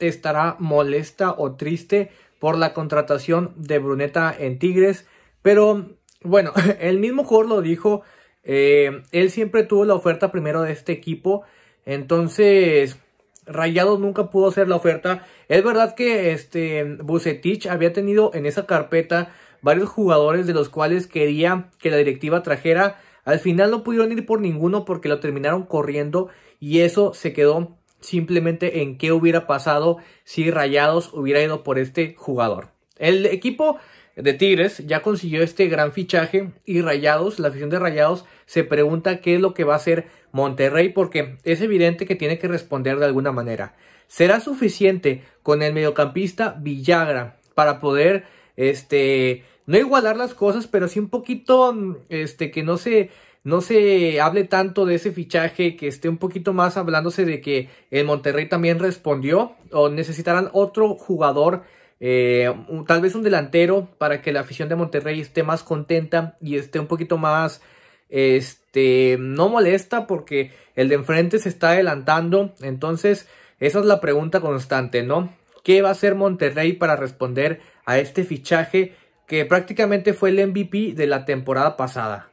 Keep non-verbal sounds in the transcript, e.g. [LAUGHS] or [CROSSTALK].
estará molesta o triste por la contratación de Bruneta en Tigres, pero bueno, [LAUGHS] el mismo jugador lo dijo, eh, él siempre tuvo la oferta primero de este equipo, entonces Rayado nunca pudo hacer la oferta. Es verdad que este Bucetich había tenido en esa carpeta varios jugadores de los cuales quería que la directiva trajera. Al final no pudieron ir por ninguno porque lo terminaron corriendo y eso se quedó simplemente en qué hubiera pasado si Rayados hubiera ido por este jugador. El equipo de Tigres ya consiguió este gran fichaje y Rayados, la afición de Rayados se pregunta qué es lo que va a hacer Monterrey porque es evidente que tiene que responder de alguna manera. ¿Será suficiente con el mediocampista Villagra para poder este, no igualar las cosas, pero sí un poquito, este, que no se, no se hable tanto de ese fichaje, que esté un poquito más hablándose de que el Monterrey también respondió o necesitarán otro jugador. Eh, tal vez un delantero para que la afición de Monterrey esté más contenta y esté un poquito más este no molesta porque el de enfrente se está adelantando entonces esa es la pregunta constante no qué va a hacer Monterrey para responder a este fichaje que prácticamente fue el MVP de la temporada pasada.